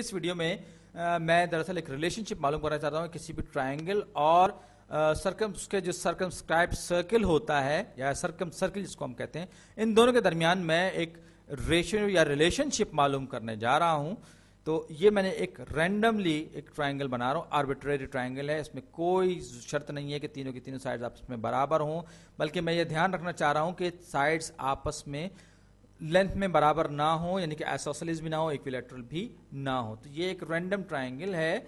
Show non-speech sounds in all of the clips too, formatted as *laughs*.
इस वीडियो में आ, मैं दरअसल एक रिलेशनशिप मालूम करना चाहता हूँ किसी भी ट्राइंगल और सर्कम उसके जो सर्कम सर्किल होता है या सर्कम सर्किल जिसको हम कहते हैं इन दोनों के दरमियान मैं एक रेशन या रिलेशनशिप मालूम करने जा रहा हूँ तो ये मैंने एक रैंडमली एक ट्राइंगल बना रहा हूँ आर्बिट्रेरी ट्राइंगल है इसमें कोई शर्त नहीं है कि तीनों की तीनों साइड्स आपस में बराबर हों बल्कि मैं ये ध्यान रखना चाह रहा हूँ कि साइड्स आपस में लेंथ में बराबर ना हो यानी कि एसोसलिस भी ना हो इक्विलेटरल भी ना हो तो ये एक रैंडम ट्राइंगल है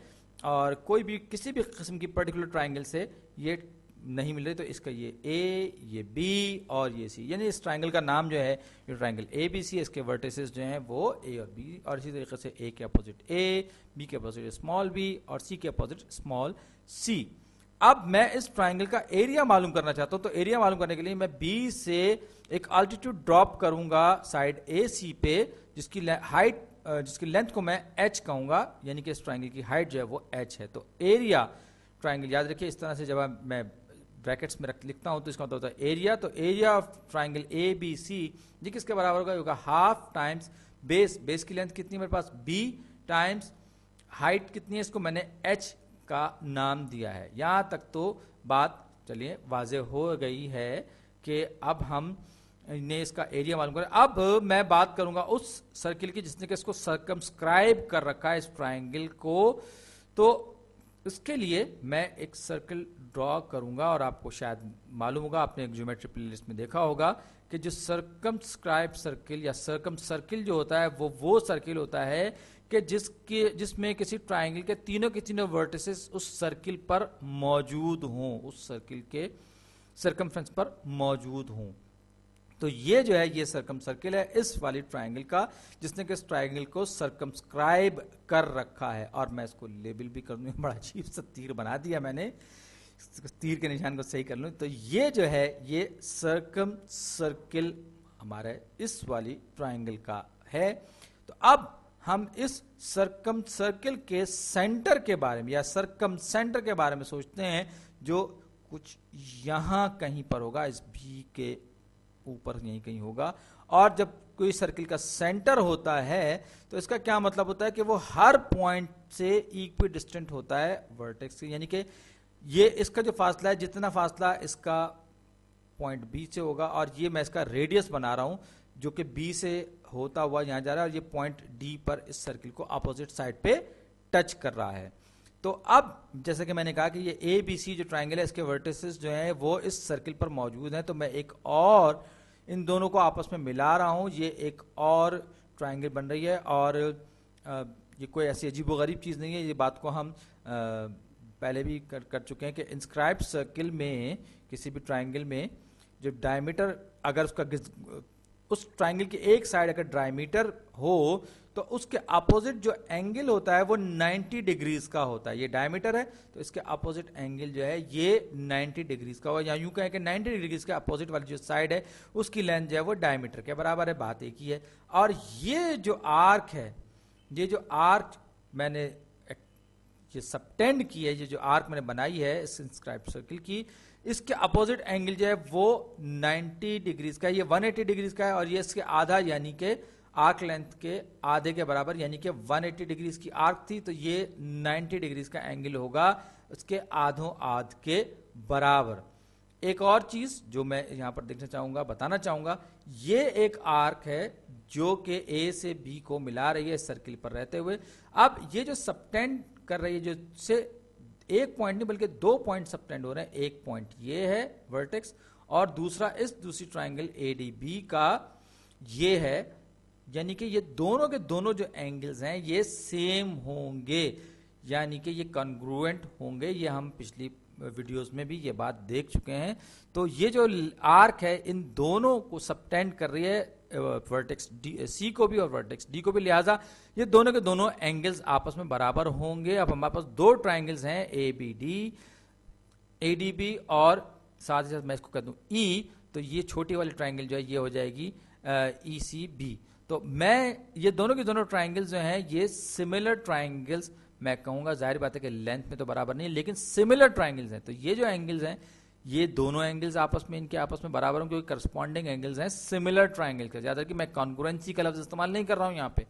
और कोई भी किसी भी किस्म की पर्टिकुलर ट्राइंगल से ये नहीं मिल रही तो इसका ये ए ये बी और ये सी यानी इस ट्राइंगल का नाम जो है ये ट्राइंगल ए बी सी इसके वर्टिसेस जो हैं वो ए और बी और इसी तरीके से ए के अपोजिट ए बी के अपोजिट स्मॉल बी और सी के अपोजिट स्मॉल सी अब मैं इस ट्राइंगल का एरिया मालूम करना चाहता हूं तो एरिया मालूम करने के लिए मैं बी से एक अल्टीट्यूड ड्रॉप करूंगा साइड ए सी पे जिसकी हाइट जिसकी लेंथ को मैं एच कहूंगा यानी कि इस ट्राइंगल की हाइट जो है वो एच है तो एरिया ट्राइंगल याद रखिए इस तरह से जब मैं ब्रैकेट्स में रख लिखता हूं तो इसका मतलब होता है एरिया तो area of triangle A B C ये किसके बराबर होगा होगा हाफ टाइम्स बेस बेस की लेंथ कितनी मेरे पास बी टाइम्स हाइट कितनी है इसको मैंने एच का नाम दिया है यहाँ तक तो बात चलिए वाज हो गई है कि अब हम ने इसका एरिया मालूम कर अब मैं बात करूंगा उस सर्किल की जिसने कि इसको सरकमस्क्राइब कर रखा है इस ट्राइंगल को तो इसके लिए मैं एक सर्किल ड्रॉ करूंगा और आपको शायद मालूम होगा आपने एक ज्योमेट्री प्लेलिस्ट में देखा होगा कि जो सरकम स्क्राइब सर्किल या सरकम सर्किल जो होता है वो वो सर्किल होता है कि जिसके जिसमें किसी ट्राइंगल के तीनों के तीनों वर्टिसेस उस सर्किल पर मौजूद हों उस सर्किल के सर्कमफ्रेंस पर मौजूद हों तो ये जो है ये सर्कम सर्किल है इस वाली ट्राइंगल का जिसने कि इस ट्राइंगल को सर्कमस्क्राइब कर रखा है और मैं इसको लेबल भी कर लूँ *laughs* बड़ा अजीब सा तीर बना दिया मैंने तीर के निशान को सही कर लूँ तो ये जो है ये सर्कम सर्किल हमारे इस वाली ट्राइंगल का है तो अब हम इस सर्कम सर्किल के सेंटर के बारे में या सर्कम सेंटर के बारे में सोचते हैं जो कुछ यहां कहीं पर होगा इस भी के ऊपर यहीं कहीं होगा और जब कोई सर्किल का सेंटर होता है तो इसका क्या मतलब होता है कि वो हर पॉइंट से इक्वी डिस्टेंट होता है वर्टेक्स से यानी कि ये इसका जो फासला है जितना फासला इसका पॉइंट बी से होगा और ये मैं इसका रेडियस बना रहा हूँ जो कि बी से होता हुआ यहाँ जा रहा है और ये पॉइंट डी पर इस सर्किल को अपोजिट साइड पे टच कर रहा है तो अब जैसे कि मैंने कहा कि ये ए बी सी जो ट्राइंगल है इसके वर्टिसेस जो हैं वो इस सर्किल पर मौजूद हैं तो मैं एक और इन दोनों को आपस में मिला रहा हूँ ये एक और ट्राइंगल बन रही है और ये कोई ऐसी अजीबोगरीब चीज़ नहीं है ये बात को हम पहले भी कर कर चुके हैं कि इंस्क्राइब सर्किल में किसी भी ट्राइंगल में जो डायमीटर अगर उसका उस ट्राइंगल की एक साइड अगर ड्राइमीटर हो तो उसके अपोजिट जो एंगल होता है वो 90 डिग्रीज का होता है ये डायमीटर है तो इसके अपोजिट एंगल जो है ये 90 डिग्रीज का होगा या यूं कहें कि 90 डिग्रीज के अपोजिट वाली जो साइड है उसकी लेंथ जो है वो डायमीटर के बराबर है बात एक ही है और ये जो आर्क है ये जो आर्क मैंने ये सबटेंड की है ये जो आर्क मैंने बनाई है इस इंस्क्राइब सर्किल की इसके अपोजिट एंगल जो है वो 90 डिग्रीज का है ये 180 डिग्रीज का है और ये इसके आधा यानी के आर्क लेंथ के आधे के बराबर यानी के 180 डिग्रीज की आर्क थी तो ये 90 डिग्रीज का एंगल होगा उसके आधों आध के बराबर एक और चीज जो मैं यहां पर देखना चाहूंगा बताना चाहूंगा ये एक आर्क है जो कि ए से बी को मिला रही है सर्किल पर रहते हुए अब ये जो सप्टेंड कर रही है जो से एक पॉइंट नहीं बल्कि दो पॉइंट सप्टेंड हो रहे हैं एक पॉइंट ये है वर्टेक्स और दूसरा इस दूसरी ट्राइंगल ए का ये है यानी कि ये दोनों के दोनों जो एंगल्स हैं ये सेम होंगे यानी कि ये कंग्रुएंट होंगे ये हम पिछली वीडियोस में भी ये बात देख चुके हैं तो ये जो आर्क है इन दोनों को सबटेंड कर रही है वर्टेक्स डी सी को भी और वर्टेक्स डी को भी लिहाजा ये दोनों के दोनों एंगल्स आपस में बराबर होंगे अब हमारे पास दो ट्राइंगल्स हैं A B D A D B और साथ ही साथ मैं इसको कह दूं ई e, तो ये छोटी वाली ट्राइंगल जो है ये हो जाएगी ई सी बी तो मैं ये दोनों के दोनों ट्राइंगल्स जो हैं ये सिमिलर ट्राइंगल्स मैं कहूंगा जाहिर बात है कि लेंथ में तो बराबर नहीं लेकिन सिमिलर ट्राइंगल्स हैं तो ये जो एंगल्स हैं ये दोनों एंगल्स आपस में इनके आपस में बराबर हों क्योंकि करस्पॉन्डिंग एंगल्स हैं सिमिलर ट्राइंगल के ज्यादा कि मैं कॉन्गुरेंसी का लफ्ज इस्तेमाल नहीं कर रहा हूं यहाँ पे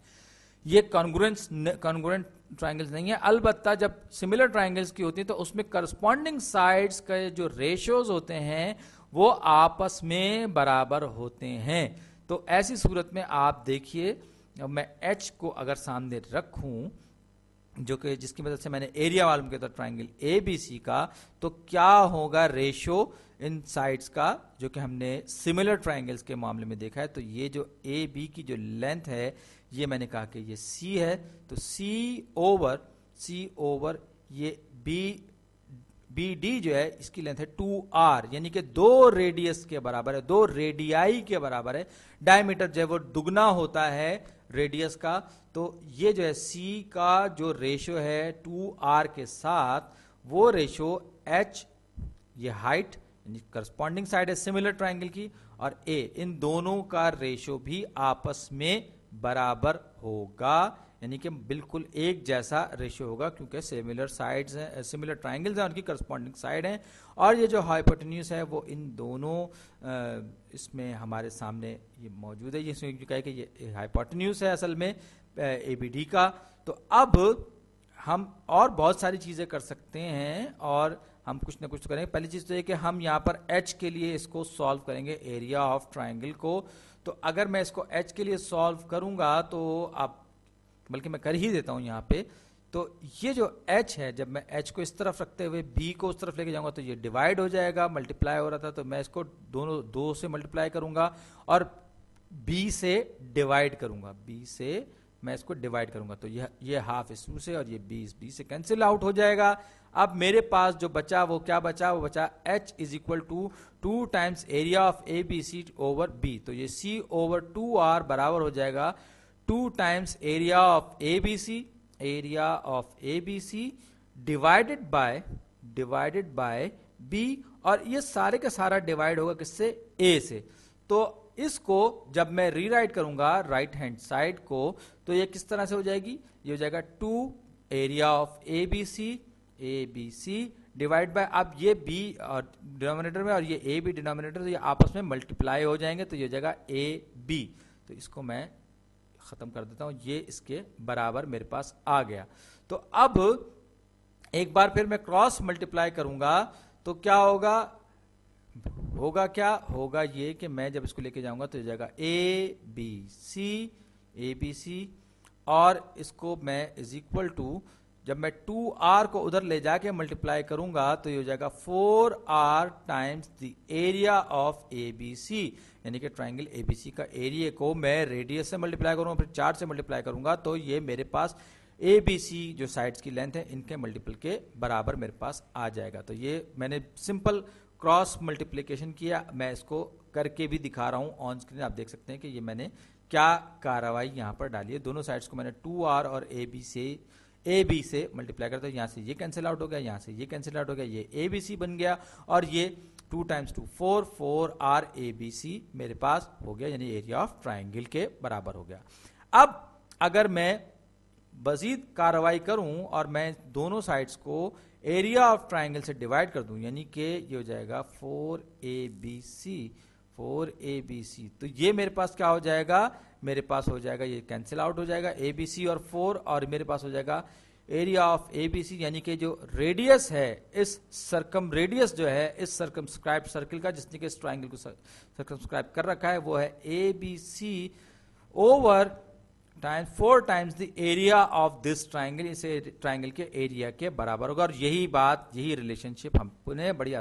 ये कॉन्गुरेंस कॉन्गुरेंट ट्राइंगल्स नहीं है अलबत्ता जब सिमिलर ट्राइंगल्स की होती है तो उसमें करस्पॉन्डिंग साइड्स के जो रेशियोज होते हैं वो आपस में बराबर होते हैं तो ऐसी सूरत में आप देखिए मैं एच को अगर सामने रखूं जो कि जिसकी मदद से मैंने एरिया मालूम किया था ट्राइंगल ए बी सी का तो क्या होगा रेशो इन साइड्स का जो कि हमने सिमिलर ट्राइंगल्स के मामले में देखा है तो ये जो ए बी की जो लेंथ है ये मैंने कहा कि ये सी है तो सी ओवर सी ओवर ये बी बी डी जो है इसकी लेंथ है टू आर यानी कि दो रेडियस के बराबर है दो रेडियाई के बराबर है डायमीटर जो है वो दुगना होता है रेडियस का तो ये जो है सी का जो रेशो है टू आर के साथ वो रेशो एच ये हाइट करस्पॉन्डिंग साइड है सिमिलर ट्राइंगल की और ए इन दोनों का रेशो भी आपस में बराबर होगा यानी कि बिल्कुल एक जैसा रेशियो होगा क्योंकि सिमिलर साइड्स हैं सिमिलर ट्राइंगल्स हैं उनकी करस्पॉन्डिंग साइड हैं और ये जो हाइपोटेन्यूस है वो इन दोनों आ, इसमें हमारे सामने ये मौजूद है जिसमें जो कहे कि ये हाइपोटेन्यूस है असल में ए बी डी का तो अब हम और बहुत सारी चीज़ें कर सकते हैं और हम कुछ ना कुछ तो करेंगे पहली चीज़ तो ये कि हम यहाँ पर एच के लिए इसको सॉल्व करेंगे एरिया ऑफ ट्राइंगल को तो अगर मैं इसको एच के लिए सॉल्व करूँगा तो आप बल्कि मैं कर ही देता हूं यहां पे तो ये जो h है जब मैं h को इस तरफ रखते हुए b को उस तरफ लेके जाऊंगा तो ये डिवाइड हो जाएगा मल्टीप्लाई हो रहा था तो मैं इसको दोनों दो से मल्टीप्लाई करूंगा और b से डिवाइड करूंगा b से मैं इसको डिवाइड करूंगा तो यह ये हाफ इसमें से और ये बी इस बी से कैंसिल आउट हो जाएगा अब मेरे पास जो बचा वो क्या बचा वो बचा H is equal to two times area of A B C over B तो ये सी ओवर टू आर बराबर हो जाएगा two times area of A B C area of A B C divided by divided by B और ये सारे का सारा डिवाइड होगा किससे ए से तो इसको जब मैं रीराइट करूंगा राइट हैंड साइड को तो ये किस तरह से हो जाएगी ये हो जाएगा two area of A B C A B C divide by अब ये बी और डिनोमिनेटर में और ये ए बी डिनोमिनेटर तो ये आपस में मल्टीप्लाई हो जाएंगे तो ये हो जाएगा ए बी तो इसको मैं ख़त्म कर देता हूँ ये इसके बराबर मेरे पास आ गया तो अब एक बार फिर मैं क्रॉस मल्टीप्लाई करूंगा तो क्या होगा होगा क्या होगा ये कि मैं जब इसको लेके जाऊंगा तो जाएगा ए बी सी ए बी सी और इसको मैं इज इक्वल टू जब मैं टू आर को उधर ले जाके मल्टीप्लाई करूंगा तो ये हो जाएगा four R times the area of A B C यानी कि ट्राइंगल ए बी सी का एरिया को मैं रेडियस से मल्टीप्लाई करूंगा फिर चार से मल्टीप्लाई करूंगा तो ये मेरे पास ए बी सी जो साइड्स की लेंथ है इनके मल्टीपल के बराबर मेरे पास आ जाएगा तो ये मैंने सिंपल क्रॉस मल्टीप्लीकेशन किया मैं इसको करके भी दिखा रहा हूँ ऑन स्क्रीन आप देख सकते हैं कि ये मैंने क्या कार्रवाई यहाँ पर डाली है दोनों साइड्स को मैंने टू आर और A B C A B से मल्टीप्लाई करते हैं यहाँ से ये कैंसिल आउट हो गया यहाँ से ये कैंसिल आउट हो गया ये ए बी सी बन गया और ये two times two four four R A B C मेरे पास हो गया यानी एरिया ऑफ ट्राइंगल के बराबर हो गया अब अगर मैं मजीद कार्रवाई करूं और मैं दोनों साइड्स को एरिया ऑफ ट्राइंगल से डिवाइड कर दूं यानी कि ये हो जाएगा four A B C four A B C तो ये मेरे पास क्या हो जाएगा मेरे पास हो जाएगा ये कैंसिल आउट हो जाएगा ए बी सी और फोर और मेरे पास हो जाएगा area of A B C यानी कि जो रेडियस है इस सर्कम रेडियस जो है इस सरकम सर्किल का जिसने के इस ट्राइंगल को सरकम कर रखा है वो है A B C over time four times the area of this triangle इस ट्राइंगल के एरिया के बराबर होगा और यही बात यही रिलेशनशिप हम पुनः बड़ी